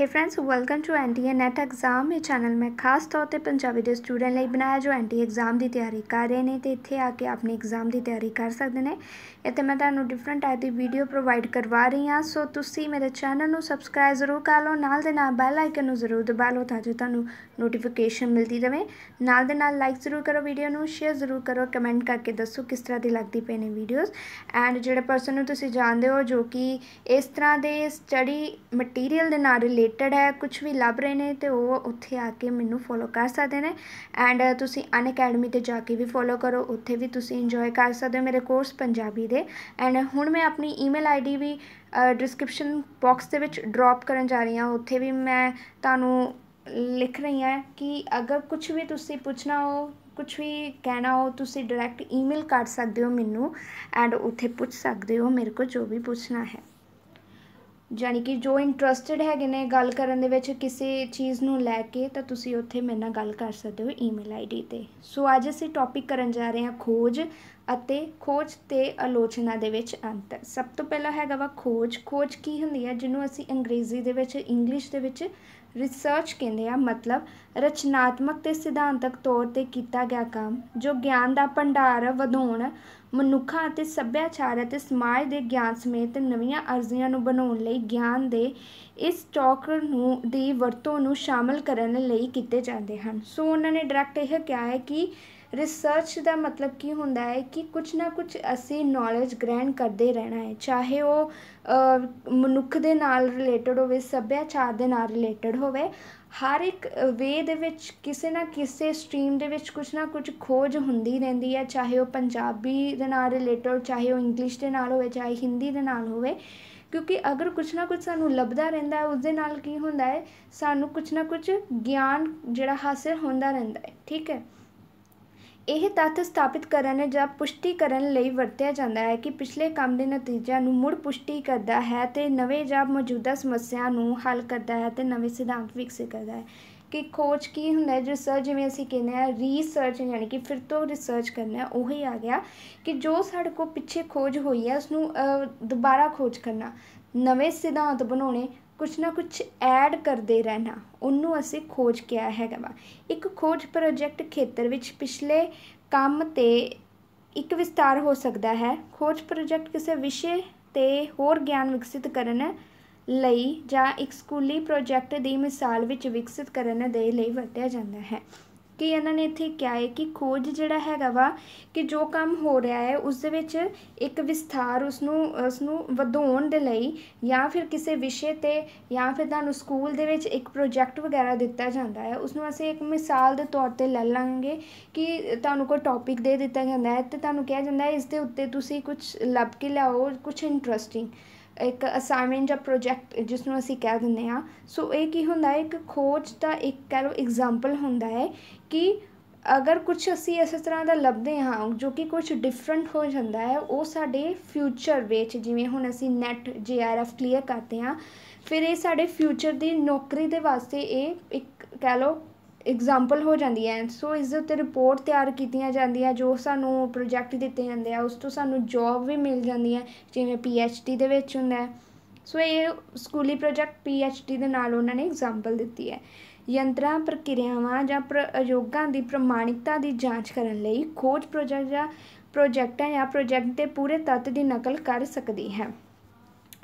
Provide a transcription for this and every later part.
hey friends welcome to NTA NET exam ਇਹ channel ਮੈਂ ਖਾਸ ਤੌਰ ਤੇ ਪੰਜਾਬੀ ਦੇ ਸਟੂਡੈਂਟ ਲਈ ਬਣਾਇਆ ਜੋ ਐਨਟੀ ਐਗਜ਼ਾਮ ਦੀ ਤਿਆਰੀ ਕਰ ਰਹੇ ਨੇ ਤੇ ਇੱਥੇ ਆ ਕੇ ਆਪਣੀ ਐਗਜ਼ਾਮ ਦੀ ਤਿਆਰੀ ਕਰ ਸਕਦੇ ਨੇ ਇੱਥੇ ਮੈਂ ਤੁਹਾਨੂੰ ਡਿਫਰੈਂਟ ਟਾਈਪ ਦੀ ਵੀਡੀਓ ਪ੍ਰੋਵਾਈਡ ਕਰਵਾ ਰਹੀ ਹਾਂ ਸੋ ਤੁਸੀਂ ਮੇਰੇ ਚੈਨਲ ਨੂੰ ਸਬਸਕ੍ਰਾਈਬ ਜ਼ਰੂਰ ਕਰ ਲਓ ਨਾਲ ਦੇ ਨਾਲ ਬੈਲ ਆਈਕਨ ਨੂੰ ਜ਼ਰੂਰ ਦਬਾ ਲਓ ਤਾਂ ਜੋ ਤੁਹਾਨੂੰ ਨੋਟੀਫਿਕੇਸ਼ਨ ਮਿਲਦੀ ਰਹੇ ਨਾਲ ਦੇ ਨਾਲ ਲਾਈਕ ਜ਼ਰੂਰ ਕਰੋ ਵੀਡੀਓ ਨੂੰ ਸ਼ੇਅਰ ਜ਼ਰੂਰ ਕਰੋ ਕਮੈਂਟ ਕਰਕੇ ਦੱਸੋ ਕਿਸ ਤਰ੍ਹਾਂ ਦੀ ਲੱਗਦੀ ਪਈ ਨੇ ਵੀਡੀਓਜ਼ ਐਂਡ ਜਿਹੜੇ ਪਰਸਨ ਨੂੰ ਤੁਸੀਂ ਜਾਣਦੇ ਹੋ ਜੋ ਕਿ ਇਸ ਤਰ੍ਹਾਂ ਦੇ ਸਟੱਡੀ ਮਟੀਰੀਅਲ ਦੇ ਨਾਲ ਰਿਲੇਟ ਰਿਲੇਟਡ ਹੈ ਕੁਝ ਵੀ ਲੱਭ ਰਹੇ ਨੇ ਤੇ ਉਹ ਉੱਥੇ ਆ ਕੇ ਮੈਨੂੰ ਫੋਲੋ ਕਰ ਸਕਦੇ ਨੇ ਐਂਡ ਤੁਸੀਂ ਅਨ ਅਕੈਡਮੀ ਤੇ ਜਾ ਕੇ ਵੀ ਫੋਲੋ ਕਰੋ ਉੱਥੇ ਵੀ ਤੁਸੀਂ ਇੰਜੋਏ ਕਰ ਸਕਦੇ ਹੋ ਮੇਰੇ ਕੋਰਸ ਪੰਜਾਬੀ ਦੇ ਐਂਡ ਹੁਣ ਮੈਂ ਆਪਣੀ ਈਮੇਲ ਆਈਡੀ ਵੀ ਡਿਸਕ੍ਰਿਪਸ਼ਨ ਬਾਕਸ ਦੇ ਵਿੱਚ ਡ੍ਰੌਪ ਕਰਨ ਜਾ ਰਹੀ ਹਾਂ ਉੱਥੇ ਵੀ ਮੈਂ ਤੁਹਾਨੂੰ ਲਿਖ ਰਹੀ ਹਾਂ ਕਿ ਅਗਰ ਕੁਝ ਵੀ ਤੁਸੀਂ ਪੁੱਛਣਾ ਹੋ ਕੁਝ ਵੀ ਕਹਿਣਾ ਹੋ ਤੁਸੀਂ ਡਾਇਰੈਕਟ ਈਮੇਲ ਕਰ ਸਕਦੇ ਹੋ ਮੈਨੂੰ ਐਂਡ ਉੱਥੇ ਪੁੱਛ ਸਕਦੇ ਹੋ ਮੇਰੇ ਕੋਲ ਜੋ ਵੀ ਪੁੱਛਣਾ ਹੈ ਜਾਨੀ ਕਿ ਜੋ ਇੰਟਰਸਟਿਡ ਹੈਗੇ ਨੇ ਗੱਲ ਕਰਨ ਦੇ ਵਿੱਚ ਕਿਸੇ ਚੀਜ਼ ਨੂੰ ਲੈ ਕੇ ਤਾਂ ਤੁਸੀਂ ਉੱਥੇ ਮੇਰੇ ਨਾਲ ਗੱਲ ਕਰ ਸਕਦੇ ਹੋ ਈਮੇਲ ਆਈਡੀ ਤੇ ਸੋ ਅੱਜ ਅਸੀਂ ਟੌਪਿਕ ਕਰਨ ਜਾ ਰਹੇ ਹਾਂ ਖੋਜ ਅਤੇ ਖੋਜ ਤੇ ਆਲੋਚਨਾ ਦੇ ਵਿੱਚ ਅੰਤਰ ਸਭ ਤੋਂ ਪਹਿਲਾ ਹੈਗਾ ਵਾ ਖੋਜ ਖੋਜ ਕੀ ਹੁੰਦੀ ਹੈ ਜਿਹਨੂੰ ਅਸੀਂ ਅੰਗਰੇਜ਼ੀ ਦੇ ਵਿੱਚ ਇੰਗਲਿਸ਼ ਦੇ ਵਿੱਚ ਰਿਸਰਚ ਕਹਿੰਦੇ ਆ ਮਤਲਬ ਰਚਨਾਤਮਕ ਤੇ ਸਿਧਾਂਤਕ ਤੌਰ ਤੇ ਕੀਤਾ ਗਿਆ ਕੰਮ ਜੋ ਗਿਆਨ ਦਾ ਭੰਡਾਰ ਵਧਾਉਣ ਮਨੁੱਖਾਂ ਅਤੇ ਸੱਭਿਆਚਾਰ ਅਤੇ ਸਮਾਜ ਦੇ ਗਿਆਨ ਸਮੇਤ ਨਵੀਆਂ ਅਰਜ਼ੀਆਂ ਨੂੰ ਬਣਾਉਣ ਲਈ ਗਿਆਨ ਦੇ ਇਸ ਸਟਾਕ ਨੂੰ ਦੀ ਵਰਤੋਂ ਨੂੰ ਸ਼ਾਮਲ ਕਰਨ ਲਈ ਕੀਤੇ ਜਾਂਦੇ ਹਨ ਸੋ ਉਹਨਾਂ ਨੇ ਡਾਇਰੈਕਟ ਇਹ ਕਿਹਾ ਹੈ ਕਿ ਰਿਸਰਚ ਦਾ ਮਤਲਬ ਕੀ ਹੁੰਦਾ ਹੈ ਕਿ ਕੁਝ ਨਾ ਕੁਝ ਅਸੀਂ ਨੌਲੇਜ ਗ੍ਰੈਂਡ ਕਰਦੇ ਰਹਿਣਾ ਹੈ ਚਾਹੇ ਉਹ ਮਨੁੱਖ ਦੇ ਨਾਲ ਰਿਲੇਟਡ ਹੋਵੇ ਸੱਭਿਆਚਾਰ ਦੇ ਨਾਲ ਰਿਲੇਟਡ ਹੋਵੇ ਹਰ ਇੱਕ ਵੇ ਦੇ ਵਿੱਚ ਕਿਸੇ ਨਾ ਕਿਸੇ ਸਟਰੀਮ ਦੇ ਵਿੱਚ ਕੁਝ ਨਾ ਕੁਝ ਖੋਜ ਹੁੰਦੀ ਰਹਿੰਦੀ ਹੈ ਚਾਹੇ ਉਹ ਪੰਜਾਬੀ ਦੇ ਨਾਲ ਰਿਲੇਟਡ ਚਾਹੇ ਉਹ ਇੰਗਲਿਸ਼ ਦੇ ਨਾਲ ਹੋਵੇ ਚਾਹੇ ਹਿੰਦੀ ਦੇ ਨਾਲ ਹੋਵੇ ਕਿਉਂਕਿ ਅਗਰ ਕੁਝ ਨਾ ਕੁਝ ਸਾਨੂੰ ਲੱਭਦਾ ਰਹਿੰਦਾ ਹੈ ਉਸ ਦੇ ਨਾਲ ਕੀ ਹੁੰਦਾ ਹੈ ਸਾਨੂੰ ਕੁਝ ਨਾ ਕੁਝ ਗਿਆਨ ਜਿਹੜਾ ਹਾਸਲ ਹੁੰਦਾ ਰਹਿੰਦਾ ਹੈ ਠੀਕ ਹੈ ਇਹ ਤੱਥ ਸਥਾਪਿਤ ਕਰਨ ਜਾਂ ਪੁਸ਼ਟੀ ਕਰਨ ਲਈ ਵਰਤਿਆ ਜਾਂਦਾ ਹੈ ਕਿ ਪਿਛਲੇ ਕੰਮ ਦੇ ਨਤੀਜਿਆਂ ਨੂੰ ਮੁੜ ਪੁਸ਼ਟੀ ਕਰਦਾ ਹੈ ਤੇ ਨਵੇਂ ਜਾਂ ਮੌਜੂਦਾ ਸਮੱਸਿਆ ਨੂੰ ਹੱਲ ਕਰਦਾ ਹੈ ਤੇ ਨਵੇਂ ਸਿਧਾਂਤ ਵਿਕਸਿਤ ਕਰਦਾ ਹੈ ਕਿ ਖੋਜ ਕੀ ਹੁੰਦਾ ਹੈ ਰਿਸਰਚ ਜਿਵੇਂ ਅਸੀਂ ਕਹਿੰਦੇ ਆ ਰੀਸਰਚ ਯਾਨੀ ਕਿ ਫਿਰ ਤੋਂ ਰਿਸਰਚ ਕਰਨਾ ਉਹੀ ਆ ਗਿਆ ਕਿ ਜੋ ਸਾਡੇ ਕੋਲ ਪਿੱਛੇ ਖੋਜ ਹੋਈ ਹੈ ਉਸ ਨੂੰ ਦੁਬਾਰਾ ਖੋਜ ਕਰਨਾ ਨਵੇਂ ਸਿਧਾਂਤ ਬਣਾਉਣੇ ਕੁਛ ਨਾ ਕੁਛ ਐਡ ਕਰਦੇ ਰਹਿਣਾ ਉਹਨੂੰ ਅਸੀਂ ਖੋਜ ਕਿਹਾ ਹੈਗਾ ਵਾ ਇੱਕ ਖੋਜ ਪ੍ਰੋਜੈਕਟ ਖੇਤਰ ਵਿੱਚ ਪਿਛਲੇ ਕੰਮ ਤੇ ਇੱਕ ਵਿਸਤਾਰ ਹੋ ਸਕਦਾ ਹੈ ਖੋਜ ਪ੍ਰੋਜੈਕਟ ਕਿਸੇ ਵਿਸ਼ੇ ਤੇ ਹੋਰ ਗਿਆਨ ਵਿਕਸਿਤ ਕਰਨ ਲਈ ਜਾਂ ਇੱਕ ਸਕੂਲੀ ਪ੍ਰੋਜੈਕਟ ਦੀ ਮਿਸਾਲ ਵਿੱਚ ਵਿਕਸਿਤ ਕਰਨ ਦੇ ਲਈ ਵਰਤਿਆ ਜਾਂਦਾ ਹੈ ਕਿ ਇਹਨਾਂ ਨੇ ਇੱਥੇ ਕਿਹਾ ਹੈ ਕਿ ਖੋਜ ਜਿਹੜਾ ਹੈਗਾ ਵਾ ਕਿ ਜੋ ਕੰਮ ਹੋ ਰਿਹਾ ਹੈ ਉਸ ਦੇ ਵਿੱਚ ਇੱਕ ਵਿਸਥਾਰ ਉਸ ਨੂੰ ਉਸ ਨੂੰ ਵਧਾਉਣ ਦੇ ਲਈ ਜਾਂ ਫਿਰ ਕਿਸੇ ਵਿਸ਼ੇ ਤੇ ਜਾਂ ਫਿਰ ਤੁਹਾਨੂੰ ਸਕੂਲ ਦੇ ਵਿੱਚ ਇੱਕ ਪ੍ਰੋਜੈਕਟ ਵਗੈਰਾ ਦਿੱਤਾ ਜਾਂਦਾ ਹੈ ਉਸ ਨੂੰ ਅਸੀਂ ਇੱਕ ਮਿਸਾਲ ਦੇ ਤੌਰ ਤੇ ਲੈ ਲਾਂਗੇ ਕਿ ਤੁਹਾਨੂੰ ਕੋਈ ਟੌਪਿਕ ਦੇ ਦਿੱਤਾ ਜਾਂਦਾ ਹੈ ਤੇ ਤੁਹਾਨੂੰ ਕਿਹਾ ਜਾਂਦਾ ਹੈ ਇਸ ਦੇ ਉੱਤੇ ਤੁਸੀਂ ਕੁਝ ਲੱਭ ਕੇ ਲਿਆਓ ਕੁਝ ਇੰਟਰਸਟਿੰਗ ਇੱਕ ਅਸਾਈਨਮੈਂਟ ਜਾਂ ਪ੍ਰੋਜੈਕਟ ਜਿਸ ਨੂੰ ਅਸੀਂ ਕਹਿ ਦਿੰਦੇ ਆ ਸੋ ਇਹ ਕੀ ਹੁੰਦਾ ਹੈ ਇੱਕ ਖੋਜ ਦਾ ਇੱਕ ਕਹਿ ਲਓ ਐਗਜ਼ਾਮਪਲ ਹੁੰਦਾ ਹੈ ਕਿ ਅਗਰ ਕੁਝ ਅਸੀਂ ਇਸ ਤਰ੍ਹਾਂ ਦਾ ਲੱਭਦੇ ਹਾਂ ਜੋ ਕਿ ਕੁਝ ਡਿਫਰੈਂਟ ਹੋ ਜਾਂਦਾ ਹੈ ਉਹ ਸਾਡੇ ਫਿਊਚਰ ਵਿੱਚ ਜਿਵੇਂ ਹੁਣ ਅਸੀਂ ਨੈਟ ਐਫ ਕਲੀਅਰ ਕਰਦੇ ਹਾਂ ਫਿਰ ਇਹ ਸਾਡੇ ਫਿਊਚਰ ਦੀ ਨੌਕਰੀ ਦੇ ਵਾਸਤੇ ਇਹ ਇੱਕ ਕਹਿ ਲਓ ਐਗਜ਼ਾਮਪਲ ਹੋ ਜਾਂਦੀ ਹੈ ਸੋ ਇਸ ਦੇ ਉੱਤੇ ਰਿਪੋਰਟ ਤਿਆਰ ਕੀਤੀਆਂ ਜਾਂਦੀਆਂ ਜੋ ਸਾਨੂੰ ਪ੍ਰੋਜੈਕਟ ਦਿੱਤੇ ਜਾਂਦੇ ਆ ਉਸ ਤੋਂ ਸਾਨੂੰ ਜੌਬ ਵੀ ਮਿਲ ਜਾਂਦੀ ਹੈ ਜਿਵੇਂ ਪੀ ਐਚ ਡੀ ਦੇ ਵਿੱਚ ਹੁੰਦਾ ਹੈ ਸੋ ਇਹ ਸਕੂਲੀ ਪ੍ਰੋਜੈਕਟ ਪੀ ਐਚ ਡੀ ਦੇ ਨਾਲ ਉਹਨਾਂ ਨੇ ਐਗਜ਼ਾਮਪਲ ਦਿੱਤੀ ਹੈ ਯੰਤਰਾਂ ਪ੍ਰਕਿਰਿਆਵਾਂ ਜਾਂ ਪ੍ਰਯੋਗਾਂ ਦੀ ਪ੍ਰਮਾਣਿਕਤਾ ਦੀ ਜਾਂਚ ਕਰਨ ਲਈ ਖੋਜ ਪ੍ਰੋਜੈਕਟ ਜਾਂ ਪ੍ਰੋਜੈਕਟਾਂ ਜਾਂ ਪ੍ਰੋਜੈਕਟ ਦੇ ਪੂਰੇ ਤੱਤ ਦੀ ਨਕਲ ਕਰ ਸਕਦੀ ਹੈ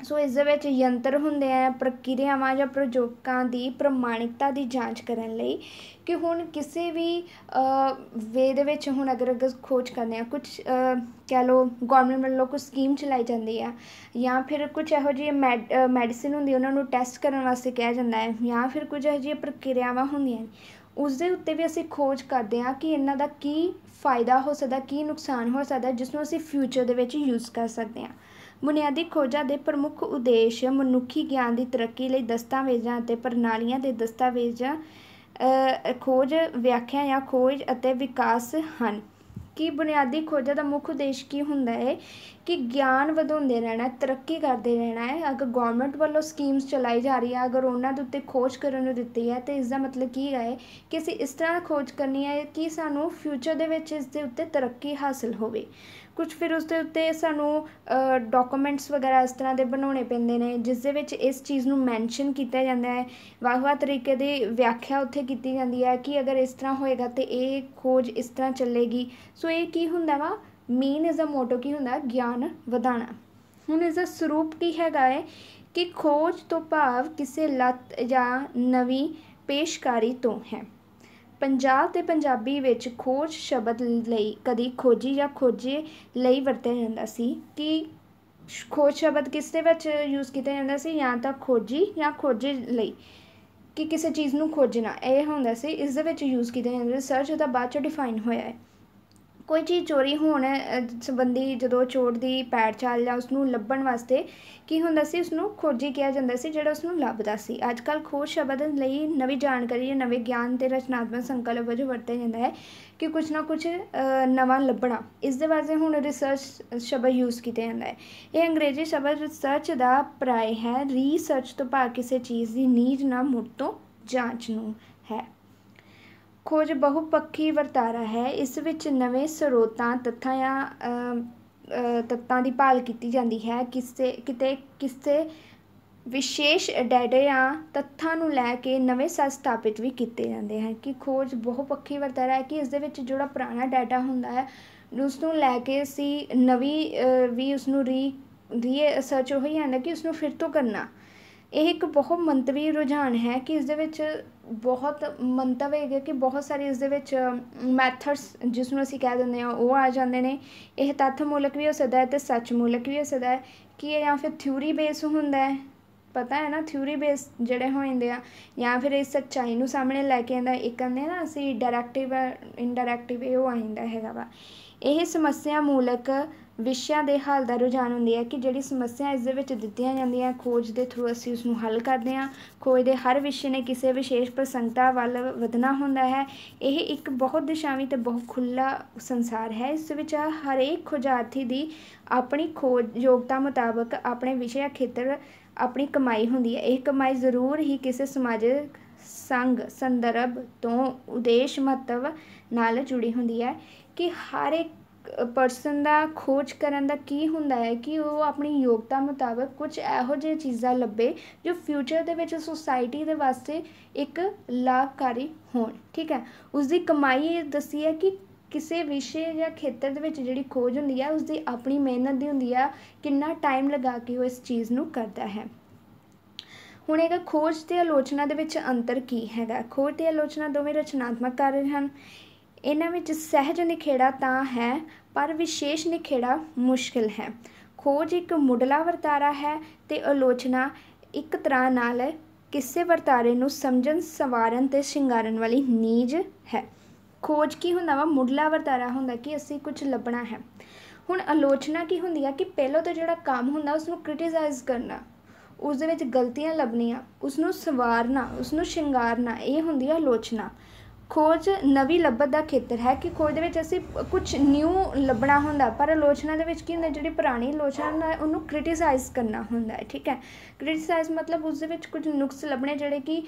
ਸੋ ਇਸ ਦੇ ਵਿੱਚ ਯੰਤਰ ਹੁੰਦੇ ਆ ਪ੍ਰਕਿਰਿਆਵਾਂ ਜਾਂ ਪ੍ਰਯੋਗਾਂ ਦੀ ਪ੍ਰਮਾਣਿਕਤਾ ਦੀ ਜਾਂਚ ਕਰਨ ਲਈ ਕਿ ਹੁਣ ਕਿਸੇ ਵੀ ਵੇ ਦੇ ਵਿੱਚ ਹੁਣ ਅਗਰ ਅਗਰ ਖੋਜ ਕਰਦੇ ਆ ਕੁਝ ਕਹ ਲੋ ਗਵਰਨਮੈਂਟ ਵੱਲੋਂ ਕੋਈ ਸਕੀਮ ਚਲਾਈ ਜਾਂਦੀ ਆ ਜਾਂ ਫਿਰ ਕੁਝ ਇਹੋ ਜਿਹੀ ਮੈਡੀਸਿਨ ਹੁੰਦੀ ਉਹਨਾਂ ਨੂੰ ਟੈਸਟ ਕਰਨ ਵਾਸਤੇ ਕਿਹਾ ਜਾਂਦਾ ਹੈ ਜਾਂ ਫਿਰ ਕੁਝ ਇਹੋ ਜਿਹੀ ਪ੍ਰਕਿਰਿਆਵਾਂ ਹੁੰਦੀਆਂ ਉਸ ਦੇ ਉੱਤੇ ਵੀ ਅਸੀਂ ਖੋਜ ਕਰਦੇ ਆ ਕਿ ਇਹਨਾਂ ਦਾ ਕੀ ਫਾਇਦਾ ਹੋ ਸਕਦਾ ਕੀ ਨੁਕਸਾਨ ਹੋ ਸਕਦਾ ਜਿਸ ਨੂੰ ਅਸੀਂ ਫਿਊਚਰ ਦੇ ਵਿੱਚ ਯੂਜ਼ ਕਰ ਸਕਦੇ ਆ ਬੁਨਿਆਦੀ ਖੋਜਾਂ ਦੇ ਪ੍ਰਮੁੱਖ ਉਦੇਸ਼ ਮਨੁੱਖੀ ਗਿਆਨ ਦੀ ਤਰੱਕੀ ਲਈ ਦਸਤਾਵੇਜ਼ਾਂ ਅਤੇ ਪ੍ਰਣਾਲੀਆਂ ਦੇ ਦਸਤਾਵੇਜ਼ਾਂ ਖੋਜ ਵਿਆਖਿਆ ਜਾਂ ਖੋਜ ਅਤੇ ਵਿਕਾਸ ਹਨ ਕਿ ਬੁਨਿਆਦੀ ਖੋਜਾਂ ਦਾ ਮੁੱਖ ਉਦੇਸ਼ ਕੀ ਹੁੰਦਾ ਹੈ ਕਿ ਗਿਆਨ ਵਧਾਉਂਦੇ ਰਹਿਣਾ ਤਰੱਕੀ ਕਰਦੇ ਰਹਿਣਾ ਹੈ ਅਗਰ ਗਵਰਨਮੈਂਟ ਵੱਲੋਂ ਸਕੀਮਸ ਚਲਾਈ ਜਾ ਰਹੀ ਹੈ ਅਗਰ ਉਹਨਾਂ ਦੇ ਉੱਤੇ ਖੋਜ ਕਰਨ ਨੂੰ ਦਿੱਤੀ ਹੈ ਤੇ ਇਸ ਦਾ ਮਤਲਬ ਕੀ ਹੈ ਕਿ ਅਸੀਂ ਇਸ ਤਰ੍ਹਾਂ ਖੋਜ ਕਰਨੀ ਹੈ ਕਿ ਸਾਨੂੰ ਫਿਊਚਰ ਦੇ ਵਿੱਚ ਇਸ ਦੇ ਉੱਤੇ ਤਰੱਕੀ ਹਾਸਲ ਹੋਵੇ ਕੁਝ ਫਿਰ ਉਸ ਦੇ ਉੱਤੇ ਸਾਨੂੰ ਡਾਕੂਮੈਂਟਸ ਵਗੈਰਾ ਇਸ ਤਰ੍ਹਾਂ ਦੇ ਬਣਾਉਣੇ ਪੈਂਦੇ ਨੇ ਜਿਸ ਦੇ ਵਿੱਚ ਇਸ ਚੀਜ਼ ਨੂੰ ਮੈਂਸ਼ਨ ਕੀਤਾ ਜਾਂਦਾ ਹੈ ਵੱਖ ਵੱਖ ਤਰੀਕੇ ਦੀ ਵਿਆਖਿਆ ਉੱਥੇ ਕੀਤੀ ਜਾਂਦੀ ਹੈ ਕਿ ਅਗਰ ਇਸ ਤਰ੍ਹਾਂ ਹੋਏਗਾ ਤੇ ਇਹ ਖੋਜ ਇਸ ਤਰ੍ਹਾਂ ਚੱਲੇਗੀ ਸੋ ਇਹ ਕੀ ਹੁੰਦਾ ਵਾ ਮੀਨ ਇਜ਼ ਅ ਮੋਟੋ ਕੀ ਹੁੰਦਾ ਗਿਆਨ ਵਧਾਣਾ ਹੁਣ ਇਸ ਦਾ ਸਰੂਪ ਕੀ ਹੈਗਾ ਹੈ ਕਿ ਖੋਜ ਤੋਂ ਭਾਵ ਕਿਸੇ ਲਤ ਜਾਂ ਨਵੀਂ ਪੇਸ਼ਕਾਰੀ ਤੋਂ ਹੈ ਪੰਜਾਬ ਤੇ ਪੰਜਾਬੀ ਵਿੱਚ ਖੋਜ ਸ਼ਬਦ ਲਈ ਕਦੀ ਖੋਜੀ ਜਾਂ ਖੋਜੇ ਲਈ ਵਰਤਿਆ ਜਾਂਦਾ ਸੀ ਕਿ ਖੋਜ ਸ਼ਬਦ ਕਿਸ ਦੇ ਵਿੱਚ ਯੂਜ਼ ਕੀਤਾ ਜਾਂਦਾ ਸੀ ਜਾਂ ਤਾਂ ਖੋਜੀ ਜਾਂ ਖੋਜੇ ਲਈ ਕਿ ਕਿਸੇ ਚੀਜ਼ ਨੂੰ ਖੋਜਣਾ ਇਹ ਹੁੰਦਾ ਸੀ ਇਸ ਦੇ ਵਿੱਚ ਯੂਜ਼ ਕੀਤਾ ਜਾਂਦਾ ਰਿਸਰਚ ਦਾ ਬਾਅਦ ਚ ਡਿਫਾਈਨ ਹੋਇਆ ਹੈ ਕੋਈ ਚੀਜ਼ ਚੋਰੀ ਹੋਣ ਸੰਬੰਧੀ ਜਦੋਂ ਚੋਰ ਦੀ ਪੈੜ ਚਾਲ ਜਾਂ ਨੂੰ ਲੱਭਣ ਵਾਸਤੇ ਕੀ ਹੁੰਦਾ ਸੀ ਉਸ ਨੂੰ ਖੋਜੀ ਕਿਹਾ ਜਾਂਦਾ ਸੀ ਜਿਹੜਾ ਉਸ ਨੂੰ ਲੱਭਦਾ ਸੀ ਅੱਜ ਕੱਲ ਖੋਜ ਸ਼ਬਦ ਲਈ ਨਵੀਂ ਜਾਣਕਾਰੀ ਜਾਂ ਨਵੇਂ ਗਿਆਨ ਤੇ ਰਚਨਾਤਮਕ ਸੰਕਲਪ ਵਜੋਂ ਵਰਤਿਆ ਜਾਂਦਾ ਹੈ ਕਿ ਕੁਝ ਨਾ ਕੁਝ ਨਵਾਂ ਲੱਭਣਾ ਇਸ ਦੇ ਵਾਸਤੇ ਹੁਣ ਰਿਸਰਚ ਸ਼ਬਦ ਯੂਜ਼ ਕੀਤਾ ਜਾਂਦਾ ਹੈ ਇਹ ਅੰਗਰੇਜ਼ੀ ਸ਼ਬਦ ਰਿਸਰਚ ਦਾ ਪ੍ਰਾਇ ਹੈ ਰੀਸਰਚ ਤੋਂ ਭਾਵ ਕਿਸੇ ਚੀਜ਼ ਦੀ ਨੀਡ ਨਾ ਮੁੜ ਤੋਂ ਜਾਂਚ ਨੂੰ ਹੈ ਖੋਜ ਬਹੁਪੱਖੀ ਵਰਤਾਰਾ ਹੈ ਇਸ ਵਿੱਚ ਨਵੇਂ ਸਰੋਤਾਂ ਤੱਥਾਂ ਜਾਂ ਤੱਤਾਂ ਦੀ ਭਾਲ ਕੀਤੀ ਜਾਂਦੀ ਹੈ ਕਿਸੇ ਕਿਤੇ ਕਿਸੇ ਵਿਸ਼ੇਸ਼ ਡਾਟਾ ਜਾਂ ਤੱਥਾਂ ਨੂੰ ਲੈ ਕੇ ਨਵੇਂ ਸੱਤ ਸਥਾਪਿਤ ਵੀ ਕੀਤੇ ਜਾਂਦੇ ਹਨ ਕਿ ਖੋਜ ਬਹੁਪੱਖੀ ਵਰਤਾਰਾ ਹੈ ਕਿ ਇਸ ਦੇ ਵਿੱਚ ਜਿਹੜਾ ਪੁਰਾਣਾ ਡਾਟਾ ਹੁੰਦਾ ਹੈ ਉਸ ਨੂੰ ਲੈ ਕੇ ਅਸੀਂ ਨਵੀਂ ਵੀ ਉਸ ਨੂੰ ਰੀ ਰੀ ਸਰਚ ਹੋਈ ਜਾਂਦਾ ਕਿ ਉਸ ਨੂੰ ਫਿਰ ਤੋਂ ਕਰਨਾ ਇਹ ਇੱਕ ਬਹੁਤ ਮੰਤਵੀ ਰੁਝਾਨ ਹੈ ਕਿ ਇਸ ਦੇ ਵਿੱਚ ਬਹੁਤ ਮੰਤਵ ਹੈ ਕਿ ਬਹੁਤ ਸਾਰੇ ਇਸ ਦੇ ਵਿੱਚ ਮੈਥਡਸ ਜਿਸ ਨੂੰ ਅਸੀਂ ਕਹਿ ਦਿੰਦੇ ਹਾਂ ਉਹ ਆ ਜਾਂਦੇ ਨੇ ਇਹ ਤੱਥ ਮੂਲਕ ਵੀ ਹੋ ਸਕਦਾ ਹੈ ਤੇ ਸੱਚ ਮੂਲਕ ਵੀ ਹੋ ਸਕਦਾ ਹੈ ਕਿ ਇਹ ਜਾਂ ਫਿਰ ਥਿਊਰੀ ਬੇਸ ਹੁੰਦਾ ਹੈ ਪਤਾ ਹੈ ਨਾ ਥਿਊਰੀ ਬੇਸ ਜਿਹੜੇ ਹੋ ਜਾਂਦੇ ਆ ਜਾਂ ਫਿਰ ਇਸ ਸੱਚਾਈ ਨੂੰ ਸਾਹਮਣੇ ਲੈ ਕੇ ਆਂਦਾ ਇੱਕ ਕਹਿੰਦੇ ਨਾ ਅਸੀਂ ਡਾਇਰੈਕਟਿਵ ਇਨਡਾਇਰੈਕਟਿਵ ਇਹ ਉਹ ਜਾਂਦਾ ਹੈਗਾ ਵਾ ਇਹ ਸਮੱਸਿਆ ਮੂਲਕ ਵਿਸ਼ਿਆਂ ਦੇ ਹੱਲ ਦਾ ਰੁਝਾਨ ਹੁੰਦੀ ਹੈ ਕਿ ਜਿਹੜੀ ਸਮੱਸਿਆ ਇਸ ਦੇ ਵਿੱਚ ਦਿੱਤੀਆਂ ਜਾਂਦੀਆਂ ਖੋਜ ਦੇ ਥਰੂ ਅਸੀਂ ਉਸ ਨੂੰ ਹੱਲ ਕਰਦੇ ਹਾਂ ਖੋਜ ਦੇ ਹਰ ਵਿਸ਼ੇ ਨੇ ਕਿਸੇ ਵਿਸ਼ੇਸ਼ ਪ੍ਰਸੰਗਤਾ ਵੱਲ ਵਧਣਾ ਹੁੰਦਾ ਹੈ ਇਹ ਇੱਕ ਬਹੁਤ ਦਿਸ਼ਾਵੀ ਤੇ ਬਹੁਤ ਖੁੱਲਾ ਸੰਸਾਰ ਹੈ ਇਸ ਵਿੱਚ ਹਰੇਕ ਖੋਜਾਰਥੀ ਦੀ ਆਪਣੀ ਖੋਜ ਯੋਗਤਾ ਮੁਤਾਬਕ ਆਪਣੇ ਵਿਸ਼ੇ ਖੇਤਰ ਆਪਣੀ ਕਮਾਈ ਹੁੰਦੀ ਹੈ ਇਹ ਕਮਾਈ ਜ਼ਰੂਰ ਹੀ ਕਿਸੇ ਸਮਾਜਿਕ ਸੰਗ ਸੰਦਰਭ ਤੋਂ ਉਦੇਸ਼ ਮਤਵ ਨਾਲ ਜੁੜੀ ਹੁੰਦੀ ਹੈ ਕਿ ਹਰ ਇੱਕ ਪਰਸਨ ਦਾ ਖੋਜ ਕਰਨ ਦਾ ਕੀ ਹੁੰਦਾ ਹੈ ਕਿ ਉਹ ਆਪਣੀ ਯੋਗਤਾ ਮੁਤਾਬਕ ਕੁਝ ਇਹੋ ਜਿਹੇ ਚੀਜ਼ਾਂ ਲੱਭੇ ਜੋ ਫਿਊਚਰ ਦੇ ਵਿੱਚ ਸੋਸਾਇਟੀ ਦੇ ਵਾਸਤੇ ਇੱਕ ਲਾਭਕਾਰੀ ਹੋਣ ਠੀਕ ਹੈ ਉਸ ਦੀ ਕਮਾਈ ਦੱਸੀ ਹੈ ਕਿ ਕਿਸੇ ਵਿਸ਼ੇ ਜਾਂ ਖੇਤਰ ਦੇ ਵਿੱਚ ਜਿਹੜੀ ਖੋਜ ਹੁੰਦੀ ਆ ਉਸ ਦੀ ਆਪਣੀ ਮਿਹਨਤ ਦੀ ਹੁੰਦੀ ਆ ਕਿੰਨਾ ਟਾਈਮ ਲਗਾ ਕੇ ਉਹ ਇਸ ਚੀਜ਼ ਨੂੰ ਕਰਦਾ ਹੈ ਹੁਣ ਇਹਦਾ ਖੋਜ ਤੇ ਆਲੋਚਨਾ ਦੇ ਵਿੱਚ ਅੰਤਰ ਕੀ ਹੈਗਾ ਖੋਜ ਤੇ ਆਲੋਚਨਾ ਦੋਵੇਂ ਰਚਨਾਤਮਕ ਕਾਰਜ ਹਨ ਇਹਨਾਂ ਵਿੱਚ ਸਹਿਜ ਨਿਖੇੜਾ ਤਾਂ ਹੈ ਪਰ ਵਿਸ਼ੇਸ਼ ਨਿਖੇੜਾ ਮੁਸ਼ਕਲ ਹੈ ਖੋਜ ਇੱਕ ਮੁੱਢਲਾ ਵਰਤਾਰਾ ਹੈ ਤੇ ਆਲੋਚਨਾ ਇੱਕ ਤਰ੍ਹਾਂ ਨਾਲ ਕਿਸੇ ਵਰਤਾਰੇ ਨੂੰ ਸਮਝਣ ਸਵਾਰਨ ਤੇ ਸ਼ਿੰਗਾਰਨ ਵਾਲੀ ਨੀਜ ਹੈ ਖੋਜ ਕੀ ਹੁੰਦਾ ਵਾ ਮੁੱਢਲਾ ਵਰਤਾਰਾ ਹੁੰਦਾ ਕਿ ਅਸੀਂ ਕੁਝ ਲੱਭਣਾ ਹੈ ਹੁਣ ਆਲੋਚਨਾ ਕੀ ਹੁੰਦੀ ਆ ਕਿ ਪਹਿਲਾਂ ਤਾਂ ਜਿਹੜਾ ਕੰਮ ਹੁੰਦਾ ਉਸ ਨੂੰ ਕ੍ਰਿਟਿਸਾਈਜ਼ ਕਰਨਾ ਉਸ ਦੇ ਵਿੱਚ ਗਲਤੀਆਂ ਲੱਭਣੀਆਂ ਉਸ ਨੂੰ ਸਵਾਰਨਾ ਉਸ ਨੂੰ ਸ਼ਿੰਗਾਰਨਾ ਇਹ ਹੁੰਦੀ ਆ ਆਲੋਚਨਾ ਖੋਜ ਨਵੀਂ ਲੱਭਤ ਦਾ ਖੇਤਰ ਹੈ ਕਿ ਖੋਜ ਦੇ ਵਿੱਚ ਅਸੀਂ ਕੁਝ ਨਿਊ ਲੱਭਣਾ ਹੁੰਦਾ ਪਰ ਆਲੋਚਨਾ ਦੇ ਵਿੱਚ ਕੀ ਹੁੰਦਾ ਜਿਹੜੀ ਪੁਰਾਣੀ ਆਲੋਚਨਾ ਉਹਨੂੰ ਕ੍ਰਿਟਿਸਾਈਜ਼ ਕਰਨਾ ਹੁੰਦਾ ਹੈ ਠੀਕ ਹੈ ਕ੍ਰਿਟਿਸਾਈਜ਼ ਮਤਲਬ ਉਸ ਦੇ ਵਿੱਚ ਕੁਝ ਨੁਕਸ ਲੱਭਣੇ ਜਿਹੜੇ ਕਿ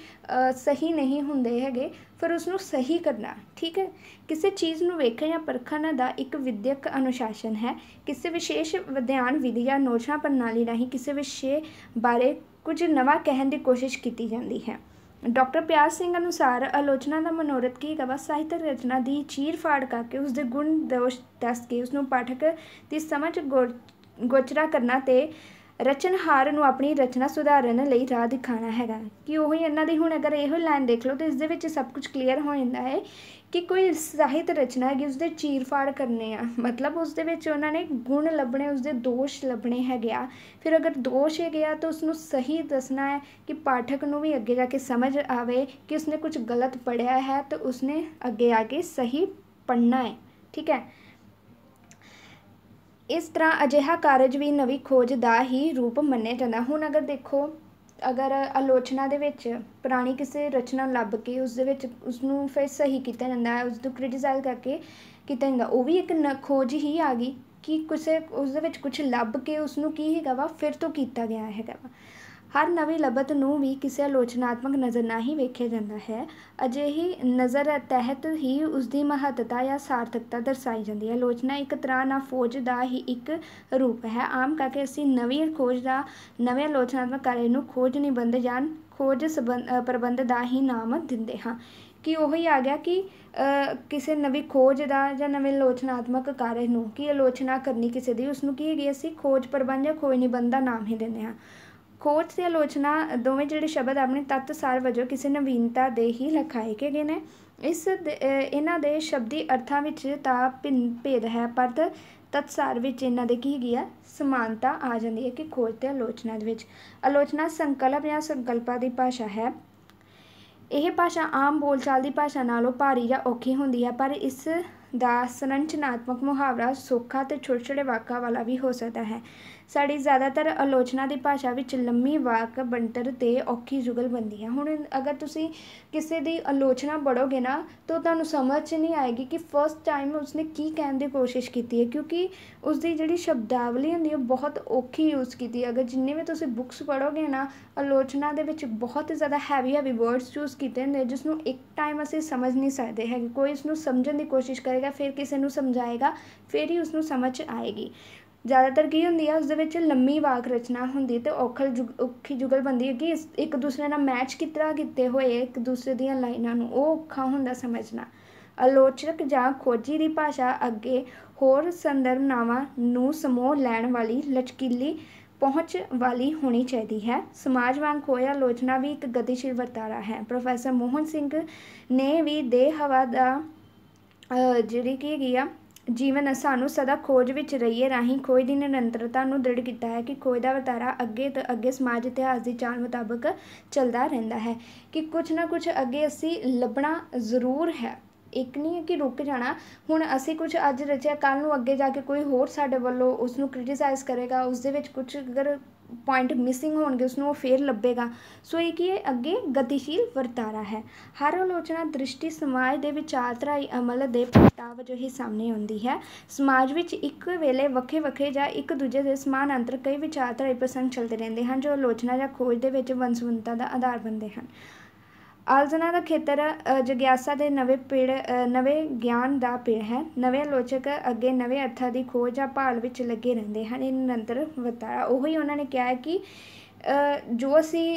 ਸਹੀ ਨਹੀਂ ਹੁੰਦੇ ਹੈਗੇ ਫਿਰ ਉਸ ਨੂੰ ਸਹੀ ਕਰਨਾ ਠੀਕ ਹੈ ਕਿਸੇ ਚੀਜ਼ ਨੂੰ ਵੇਖਣ ਜਾਂ ਪਰਖਣ ਦਾ ਇੱਕ ਵਿਦਿਅਕ ਅਨੁਸ਼ਾਸਨ ਹੈ ਕਿਸੇ ਵਿਸ਼ੇਸ਼ ਵਿਧਿਆਨ ਵਿਧੀ ਜਾਂ ਨੋਸ਼ਾ ਪ੍ਰਣਾਲੀ ਨਹੀਂ ਕਿਸੇ ਵਿਸ਼ੇ ਬਾਰੇ ਕੁਝ ਨਵਾਂ ਕਹਿਣ ਦੀ ਕੋਸ਼ਿਸ਼ ਕੀਤੀ ਜਾਂਦੀ ਹੈ ਡਾਕਟਰ ਪਿਆਰ ਸਿੰਘ ਅਨੁਸਾਰ ਆਲੋਚਨਾ ਦਾ ਮਨੋਰਥ ਕੀ ਹੈਗਾ ਸਾਹਿਤ ਰਚਨਾ ਦੀ ਚੀਰ-ਫਾੜ ਕਰਕੇ ਉਸ ਦੇ ਗੁਣ ਦੋਸ਼ ਦੱਸ ਕੇ ਉਸ ਨੂੰ ਪਾਠਕ ਦੀ ਸਮਝ ਗੋਚਰਾ ਕਰਨਾ ਤੇ ਰਚਨਹਾਰ ਨੂੰ ਆਪਣੀ ਰਚਨਾ ਸੁਧਾਰਨ ਲਈ ਰਾਹ ਦਿਖਾਣਾ ਹੈਗਾ ਕਿ ਉਹ ਹੀ ਇਹਨਾਂ ਦੀ ਹੁਣ ਅਗਰ ਇਹੋ ਲਾਈਨ ਦੇਖ ਲਓ ਤੇ ਇਸ ਦੇ ਵਿੱਚ ਸਭ ਕੁਝ ਕਲੀਅਰ ਹੋ ਜਾਂਦਾ ਹੈ ਕਿ ਕੋਈ ਸਾਹਿਤ ਰਚਨਾ ਹੈਗੀ ਉਸਦੇ ਚੀਰਫਾੜ ਕਰਨੇ ਆ ਮਤਲਬ ਉਸ ਦੇ ਵਿੱਚ ਉਹਨਾਂ ਨੇ ਗੁਣ ਲੱਭਣੇ ਉਸਦੇ ਦੋਸ਼ ਲੱਭਣੇ ਹੈਗੇ ਆ ਫਿਰ ਅਗਰ ਦੋਸ਼ ਹੈਗੇ ਆ ਤਾਂ ਉਸ ਨੂੰ ਸਹੀ ਦੱਸਣਾ ਹੈ ਕਿ ਪਾਠਕ ਨੂੰ ਵੀ ਅੱਗੇ ਜਾ ਕੇ ਸਮਝ ਆਵੇ ਕਿ ਉਸਨੇ ਕੁਝ ਗਲਤ ਪੜਿਆ ਹੈ ਤਾਂ ਉਸਨੇ ਅੱਗੇ ਆ ਕੇ ਸਹੀ ਪੜਨਾ ਹੈ ਠੀਕ ਹੈ ਇਸ ਤਰ੍ਹਾਂ ਅਜਿਹਾ ਕਾਰਜ ਵੀ ਨਵੀਂ ਖੋਜ ਦਾ ਹੀ ਰੂਪ ਮੰਨੇ ਜਾਂਦਾ ਹੁਣ ਅਗਰ ਦੇਖੋ ਅਗਰ ਆਲੋਚਨਾ ਦੇ ਵਿੱਚ ਪੁਰਾਣੀ ਕਿਸੇ ਰਚਨਾ ਲੱਭ ਕੇ ਉਸ ਦੇ ਵਿੱਚ ਉਸ ਨੂੰ ਫਿਰ ਸਹੀ ਕੀਤਾ ਜਾਂਦਾ ਹੈ ਉਸ ਨੂੰ ਕ੍ਰਿਟਿਸਾਈਜ਼ ਕਰਕੇ ਕੀਤਾ ਜਾਂਦਾ ਉਹ ਵੀ ਇੱਕ ਖੋਜ ਹੀ ਆ ਗਈ ਕਿ ਕਿਸੇ ਉਸ ਦੇ ਵਿੱਚ ਕੁਝ ਲੱਭ ਕੇ ਉਸ ਨੂੰ ਕੀ ਹੈਗਾ ਵਾ ਫਿਰ ਤੋਂ ਕੀਤਾ ਗਿਆ ਹੈਗਾ ਵਾ ਹਰ ਨਵੇਂ ਲਬਤ ਨੂੰ ਵੀ ਕਿਸੇ ਆਲੋਚਨਾਤਮਕ ਨਜ਼ਰ ਨਾਲ ਹੀ ਵੇਖਿਆ ਜਾਂਦਾ ਹੈ ਅਜਿਹੀ ਨਜ਼ਰ ਤਹਿਤ ਹੀ ਉਸ ਦੀ ਮਹੱਤਤਾ ਜਾਂ ਸਾਰਥਕਤਾ ਦਰਸਾਈ ਜਾਂਦੀ ਹੈ ਆਲੋਚਨਾ ਇੱਕ ਤਰ੍ਹਾਂ ਨਾਲ ਫੋਜ ਦਾ ਹੀ ਇੱਕ ਰੂਪ ਹੈ ਆਮ ਕਰਕੇ ਅਸੀਂ ਨਵੀਂ ਖੋਜ ਦਾ ਨਵੇਂ ਆਲੋਚਨਾਤਮਕ ਕਾਰਜ ਨੂੰ ਖੋਜ ਨਿਬੰਧ ਜਾਂ ਖੋਜ ਪ੍ਰਬੰਧ ਦਾ ਹੀ ਨਾਮ ਦਿੰਦੇ ਹਾਂ ਕਿ ਉਹ ਹੀ ਆ ਗਿਆ ਕਿ ਕਿਸੇ ਨਵੀਂ ਖੋਜ ਦਾ ਜਾਂ ਨਵੇਂ ਆਲੋਚਨਾਤਮਕ ਕਾਰਜ ਨੂੰ ਕੀ ਆਲੋਚਨਾ ਕਰਨੀ ਕਿਸੇ ਦੀ ਉਸ ਨੂੰ ਕੀ ਹੈਗੀ ਅਸੀਂ ਖੋਜ ਪ੍ਰਬੰਧ ਜਾਂ ਖੋਜ ਨਿਬੰਧ ਦਾ ਨਾਮ ਹੀ ਦਿੰਦੇ ਹਾਂ ਖੋਜ ਤੇ ਆਲੋਚਨਾ ਦੋਵੇਂ ਜਿਹੜੇ ਸ਼ਬਦ ਆਪਣੇ ਤੱਤ ਸਾਰ ਵਜੋਂ ਕਿਸੇ ਨਵੀਨਤਾ ਦੇ ਹੀ ਲਖਾਏ ਗਏ ਨੇ ਇਸ ਇਹਨਾਂ ਦੇ ਸ਼ਬਦੀ ਅਰਥਾਂ ਵਿੱਚ ਤਾਂ ਭਿੰਨ ਭੇਦ ਹੈ ਪਰ ਤਤਸਾਰ ਵਿੱਚ ਇਹਨਾਂ ਦੇ ਕੀ ਗਿਆ ਸਮਾਨਤਾ ਆ ਜਾਂਦੀ ਹੈ ਕਿ ਖੋਜ ਤੇ ਆਲੋਚਨਾ ਦੇ ਵਿੱਚ ਆਲੋਚਨਾ ਸੰਕਲਪ ਜਾਂ ਸੰਕਲਪਾ ਦੀ ਭਾਸ਼ਾ ਹੈ ਇਹ ਭਾਸ਼ਾ ਆਮ ਬੋਲਚਾਲ ਦੀ ਭਾਸ਼ਾ ਨਾਲੋਂ ਭਾਰੀ ਜਾਂ ਔਖੀ ਹੁੰਦੀ ਹੈ ਪਰ ਇਸ ਦਾ ਸੰਰਚਨਾਤਮਕ ਮੁਹਾਵਰਾ ਸੋਖਾ ਤੇ ਛੋਟੇ ਛੋਟੇ ਵਾਕਾਂ ਵਾਲਾ ਵੀ ਹੋ ਸਕਦਾ ਹੈ ਸਾਡੀ ਜ਼ਿਆਦਾਤਰ ਆਲੋਚਨਾ ਦੀ ਭਾਸ਼ਾ ਵਿੱਚ ਲੰਮੀ ਵਾਕ ਬੰਤਰ ਤੇ ਔਖੀ ਜੁਗਲ ਬੰਦੀ ਹੈ ਹੁਣ ਅਗਰ ਤੁਸੀਂ ਕਿਸੇ ਦੀ ਆਲੋਚਨਾ ਪੜੋਗੇ ਨਾ ਤਾਂ ਤੁਹਾਨੂੰ ਸਮਝ ਨਹੀਂ ਆਏਗੀ ਕਿ ਫਸਟ ਟਾਈਮ ਉਸਨੇ ਕੀ ਕਹਿਣ ਦੀ ਕੋਸ਼ਿਸ਼ ਕੀਤੀ ਹੈ ਕਿਉਂਕਿ ਉਸ ਦੀ ਜਿਹੜੀ ਸ਼ਬਦਾਵਲੀ ਹੁੰਦੀ ਹੈ ਬਹੁਤ ਔਖੀ ਯੂਜ਼ ਕੀਤੀ ਹੈ ਅਗਰ ਜਿੰਨੇ ਵੀ ਤੁਸੀਂ ਬੁੱਕਸ ਪੜੋਗੇ ਨਾ ਆਲੋਚਨਾ ਦੇ ਵਿੱਚ ਬਹੁਤ ਜ਼ਿਆਦਾ ਹੈਵੀ ਹੈਵੀ ਵਰਡਸ ਯੂਜ਼ ਕੀਤੇ ਨੇ ਜਿਸ ਨੂੰ ਇੱਕ ਟਾਈਮ ਅਸੀਂ ਸਮਝ ਨਹੀਂ ਸਕਦੇ ਕਿ ਕੋਈ ਇਸ ਨੂੰ ਸਮਝਣ ਦੀ ਕੋਸ਼ਿਸ਼ ਕਰੇਗਾ ਫਿਰ ਕਿਸੇ ਨੂੰ ਸਮਝਾਏਗਾ ਫਿਰ ਹੀ ਉਸ ਨੂੰ ਸਮਝ ਆਏਗੀ ਜ਼ਿਆਦਾਤਰ ਕੀ ਹੁੰਦੀ ਆ ਉਸ ਦੇ ਵਿੱਚ ਲੰਮੀ ਵਾਕ ਰਚਨਾ ਹੁੰਦੀ ਤੇ ਔਖਲ ਔਖੀ ਜੁਗਲਬੰਦੀ ਕਿ ਇੱਕ ਦੂਸਰੇ ਨਾਲ ਮੈਚ ਕਿਤਰਾ ਕੀਤੇ ਹੋਏ ਇੱਕ ਦੂਸਰੇ ਦੀਆਂ ਲਾਈਨਾਂ ਨੂੰ ਉਹ ਔਖਾ ਹੁੰਦਾ ਸਮਝਣਾ ਆਲੋਚਕ ਜਾਂ ਖੋਜੀ ਦੀ ਭਾਸ਼ਾ ਅੱਗੇ ਹੋਰ ਸੰਦਰਭ ਨਾਵਾਂ ਨੂੰ ਸਮੋਹ ਲੈਣ ਵਾਲੀ ਲਚਕੀਲੀ ਪਹੁੰਚ ਵਾਲੀ ਹੋਣੀ ਚਾਹੀਦੀ ਹੈ ਸਮਾਜ ਵਾਂਗ ਹੋਇਆ ਆਲੋਚਨਾ ਵੀ ਇੱਕ ਗਤੀਸ਼ੀਲ ਵਰਤਾਰਾ ਹੈ ਪ੍ਰੋਫੈਸਰ ਮੋਹਨ ਸਿੰਘ ਨੇ ਵੀ ਦੇ ਹਵਾ ਦਾ ਜਿਹੜੀ ਕੀ ਗਿਆ ਆ ਜੀਵਨ ਸਾਨੂੰ ਸਦਾ ਖੋਜ ਵਿੱਚ ਰਹੀਏ ਰਾਹੀਂ ਖੋਜ ਦੀ ਨਿਰੰਤਰਤਾ ਨੂੰ ਦ੍ਰਿੜ ਕੀਤਾ ਹੈ ਕਿ ਖੋਜ ਦਾ ਵਤਾਰਾ ਅੱਗੇ ਤੋਂ ਅੱਗੇ ਸਮਾਜ ਇਤਿਹਾਸ ਦੀ ਚਾਲ ਮੁਤਾਬਕ ਚੱਲਦਾ ਰਹਿੰਦਾ ਹੈ ਕਿ ਕੁਝ ਨਾ ਕੁਝ ਅੱਗੇ ਅਸੀਂ ਲੱਭਣਾ ਜ਼ਰੂਰ ਹੈ ਇੱਕ ਨਹੀਂ ਹੈ ਕਿ ਰੁਕ ਜਾਣਾ ਹੁਣ ਅਸੀਂ ਕੁਝ ਅੱਜ ਰਚਿਆ ਕੱਲ ਨੂੰ ਅੱਗੇ ਜਾ ਕੇ ਕੋਈ ਹੋਰ ਸਾਡੇ ਵੱਲੋਂ ਉਸ ਨੂੰ ਕ੍ਰਿਟਿਸਾਈਜ਼ ਕਰੇਗਾ ਉਸ ਦੇ ਵਿੱਚ ਕੁਝ ਅਗਰ ਪੁਆਇੰਟ ਮਿਸਿੰਗ ਹੋਣਗੇ ਉਸ ਨੂੰ ਉਹ ਫੇਰ ਲੱਭੇਗਾ ਸੋ ਇਹ ਕੀ ਹੈ ਅੱਗੇ ਗਤੀਸ਼ੀਲ ਵਰਤਾਰਾ ਹੈ ਹਰ ਆਲੋਚਨਾ ਦ੍ਰਿਸ਼ਟੀ ਸਮਾਜ ਦੇ ਵਿਚਾਰਧਾਰਾਈ ਅਮਲ ਦੇ ਪਟਾਵ ਜੋ ਹੀ ਸਾਹਮਣੇ ਆਉਂਦੀ ਹੈ ਸਮਾਜ ਵਿੱਚ ਇੱਕ ਵੇਲੇ ਵੱਖੇ ਵੱਖਰੇ ਜਾਂ ਇੱਕ ਦੂਜੇ ਦੇ ਸਮਾਨ ਅੰਤਰ ਕਈ ਵਿਚਾਰਧਾਰਾਈ ਪ੍ਰਸੰਗ ਚੱਲਦੇ ਰਹਿੰਦੇ ਹਨ ਜੋ ਆਲੋਚਨਾ ਜਾਂ ਖੋਜ ਦੇ ਵਿੱਚ ਵੰਸਵੰਤਾ ਦਾ ਆਧਾਰ ਬਣਦੇ ਹਨ ਆਲਜਨਾ ਦਾ ਖੇਤਰ ਜਗਿਆਸਾ ਦੇ ਨਵੇਂ ਪੇੜ ਨਵੇਂ ਗਿਆਨ ਦਾ ਪੇੜ ਹੈ ਨਵੇਂ ਆਲੋਚਕ ਅੱਗੇ ਨਵੇਂ ਅਰਥਾਂ ਦੀ ਖੋਜ ਜਾਂ ਭਾਲ ਵਿੱਚ ਲੱਗੇ ਰਹਿੰਦੇ ਹਨ ਇਹ ਨਿਰੰਤਰ ਉਹ ਉਹੀ ਉਹਨਾਂ ਨੇ ਕਿਹਾ ਹੈ ਕਿ ਜੋ ਅਸੀਂ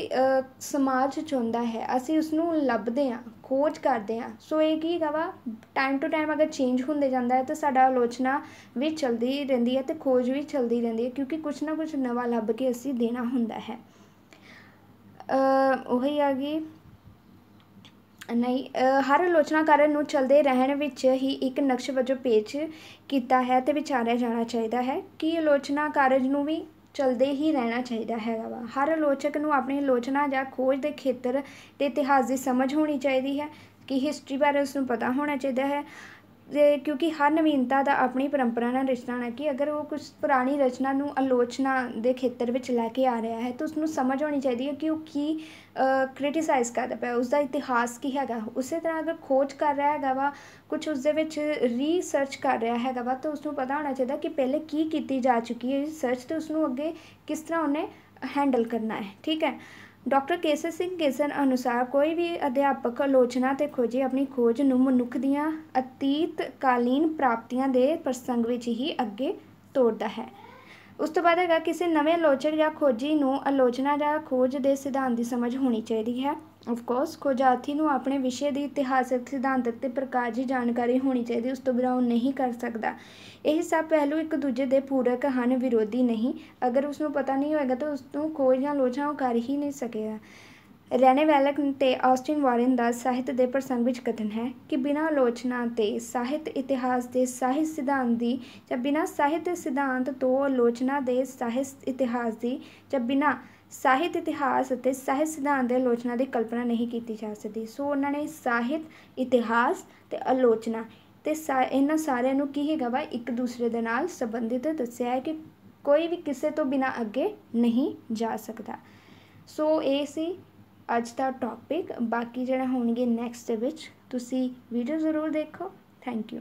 ਸਮਾਜ ਚੁੰਦਾ ਹੈ ਅਸੀਂ ਉਸ ਨੂੰ ਲੱਭਦੇ ਹਾਂ ਖੋਜ ਕਰਦੇ ਹਾਂ ਸੋ ਇਹ ਕੀ ਹੈਗਾ ਵਾ ਟਾਈਮ ਟੂ ਟਾਈਮ ਅਗਰ ਚੇਂਜ ਹੁੰਦੇ ਜਾਂਦਾ ਹੈ ਤਾਂ ਸਾਡਾ ਆਲੋਚਨਾ ਵੀ ਚਲਦੀ ਰਹਿੰਦੀ ਹੈ ਤੇ ਖੋਜ ਵੀ ਚਲਦੀ ਰਹਿੰਦੀ ਹੈ ਕਿਉਂਕਿ ਕੁਝ ਨਾ ਕੁਝ ਨਵਾਂ ਲੱਭ ਕੇ ਅਸੀਂ ਦੇਣਾ ਹੁੰਦਾ ਹੈ ਉਹੀ ਆ ਗਈ ਨਹੀਂ ਹਰ ਆਲੋਚਨਾ ਕਰਨ ਨੂੰ ਚਲਦੇ ਰਹਿਣ ਵਿੱਚ ਹੀ ਇੱਕ ਨਕਸ਼ ਵਜੋਂ ਪੇਸ਼ ਕੀਤਾ ਹੈ ਤੇ ਵਿਚਾਰਿਆ ਜਾਣਾ ਚਾਹੀਦਾ ਹੈ ਕਿ ਆਲੋਚਨਾ ਕਾਰਜ ਨੂੰ ਵੀ ਚਲਦੇ ਹੀ ਰਹਿਣਾ ਚਾਹੀਦਾ ਹੈਗਾ ਵਾ ਹਰ ਆਲੋਚਕ ਨੂੰ ਆਪਣੀ ਆਲੋਚਨਾ ਜਾਂ ਖੋਜ ਦੇ ਖੇਤਰ ਤੇ ਇਤਿਹਾਸ ਦੀ ਸਮਝ ਹੋਣੀ ਚਾਹੀਦੀ ਹੈ ਕਿ ਹਿਸਟਰੀ ਬਾਰੇ ਉਸ ਨੂੰ ਪਤਾ ਹੋਣਾ ਚਾਹੀਦਾ ਹੈ ਕਿਉਂਕਿ ਹਰ ਨਵੀਨਤਾ ਦਾ ਆਪਣੀ ਪਰੰਪਰਾ ਨਾਲ ਰਿਸ਼ਤਾ ਹੈ ਕਿ ਅਗਰ ਉਹ ਕੁਝ ਪੁਰਾਣੀ ਰਚਨਾ ਨੂੰ ਆਲੋਚਨਾ ਦੇ ਖੇਤਰ ਵਿੱਚ ਲੈ ਕੇ ਆ ਰਿਹਾ ਹੈ ਤਾਂ ਉਸ ਨੂੰ ਸਮਝ ਆਉਣੀ ਚਾਹੀਦੀ ਹੈ ਕਿ ਉਹ ਕੀ ਕ੍ਰਿਟਿਸਾਈਜ਼ ਕਰਦਾ ਪਿਆ ਉਸ ਦਾ ਇਤਿਹਾਸ ਕੀ ਹੈਗਾ ਉਸੇ ਤਰ੍ਹਾਂ ਅਗਰ ਖੋਜ ਕਰ ਰਿਹਾ ਹੈਗਾ ਵਾ ਕੁਝ ਉਸ ਦੇ ਵਿੱਚ ਰੀਸਰਚ ਕਰ ਰਿਹਾ ਹੈਗਾ ਵਾ ਤਾਂ ਉਸ ਨੂੰ ਪਤਾ ਹੋਣਾ ਚਾਹੀਦਾ ਕਿ ਪਹਿਲੇ ਕੀ ਕੀਤੀ ਜਾ ਚੁੱਕੀ ਹੈ ਰਿਸਰਚ ਤੇ ਉਸ ਨੂੰ ਅੱਗੇ ਕਿਸ ਤਰ੍ਹਾਂ ਉਹਨੇ ਹੈਂਡਲ ਕਰਨਾ ਹੈ ਠੀਕ ਹੈ ਡਾਕਟਰ ਕੇਸਰ ਸਿੰਘ ਕੇਸਰ ਅਨੁਸਾਰ ਕੋਈ ਵੀ ਅਧਿਆਪਕ ਆਲੋਚਨਾ ਤੇ ਖੋਜੀ ਆਪਣੀ ਖੋਜ ਨੂੰ ਮਨੁੱਖ ਦੀਆਂ ਅਤੀਤ ਕਾਲੀਨ ਪ੍ਰਾਪਤੀਆਂ ਦੇ ਪ੍ਰਸੰਗ ਵਿੱਚ ਹੀ ਅੱਗੇ ਤੋਰਦਾ ਹੈ ਉਸ ਤੋਂ ਬਾਅਦ ਹੈਗਾ ਕਿਸੇ ਨਵੇਂ ਆਲੋਚਕ ਜਾਂ ਖੋਜੀ ਨੂੰ ਆਲੋਚਨਾ ਜਾਂ ਖੋਜ ਦੇ ਸਿਧਾਂਤ ਦੀ ਸਮਝ ਹੋਣੀ ਚਾਹੀਦੀ ਹੈ ਆਫ ਕੋਰਸ ਖੋਜਾਰਥੀ ਨੂੰ ਆਪਣੇ ਵਿਸ਼ੇ ਦੀ ਇਤਿਹਾਸਕ ਸਿਧਾਂਤਕ ਤੇ ਪ੍ਰਕਾਰ ਦੀ ਜਾਣਕਾਰੀ ਹੋਣੀ ਚਾਹੀਦੀ ਉਸ ਤੋਂ ਬਿਨਾਂ ਉਹ ਨਹੀਂ ਕਰ ਸਕਦਾ ਇਹ ਸਭ ਪਹਿਲੂ ਇੱਕ ਦੂਜੇ ਦੇ ਪੂਰਕ ਹਨ ਵਿਰੋਧੀ ਨਹੀਂ ਅਗਰ ਉਸ ਨੂੰ ਪਤਾ ਨਹੀਂ ਹੋਏਗਾ ਤਾਂ ਉਸ ਨੂੰ ਕੋਈ ਜਾਂ ਲੋਚਾਂ ਉਹ ਕਰ ਹੀ ਨਹੀਂ ਸਕੇਗਾ ਰੈਨੇ ਵੈਲਕ ਤੇ ਆਸਟਿਨ ਵਾਰਨ ਦਾ ਸਾਹਿਤ ਦੇ ਪ੍ਰਸੰਗ ਵਿੱਚ ਕਥਨ ਹੈ ਕਿ ਬਿਨਾ ਆਲੋਚਨਾ ਤੇ ਸਾਹਿਤ ਇਤਿਹਾਸ ਦੇ ਸਾਹਿਤ ਸਿਧਾਂਤ ਦੀ ਜਾਂ ਬਿਨਾ ਸਾਹਿਤ ਸਿਧਾਂਤ ਤੋਂ ਆਲੋਚਨਾ ਦੇ ਸਾਹਿਤ ਇਤਿਹਾਸ ਦੀ ਜਾਂ ਬਿਨਾ ਸਾਹਿਤ ਇਤਿਹਾਸ ਅਤੇ ਸਾਹਿਤ ਸਿਧਾਂਤ ਦੇ ਆਲੋਚਨਾ ਦੀ ਕਲਪਨਾ ਨਹੀਂ ਕੀਤੀ ਜਾ ਸਕਦੀ ਸੋ ਉਹਨਾਂ ਨੇ ਸਾਹਿਤ ਇਤਿਹਾਸ ਤੇ ਆਲੋਚਨਾ ਤੇ ਇਹਨਾਂ ਸਾਰਿਆਂ ਨੂੰ ਕੀ ਹੈਗਾ ਵਾ ਇੱਕ ਦੂਸਰੇ ਦੇ ਨਾਲ ਸੰਬੰਧਿਤ ਦੱਸਿਆ ਹੈ ਕਿ ਕੋਈ ਵੀ ਕਿਸੇ ਤੋਂ ਬਿਨਾ ਅੱਗੇ ਨਹੀਂ ਜਾ ਸਕਦਾ ਸੋ ਇਹ ਸੀ ਅੱਜ ਦਾ ਟੌਪਿਕ ਬਾਕੀ ਜਿਹੜਾ ਹੋਣਗੇ ਨੈਕਸਟ ਦੇ ਵਿੱਚ ਤੁਸੀਂ ਵੀਡੀਓ ਜ਼ਰੂਰ ਦੇਖੋ ਥੈਂਕ ਯੂ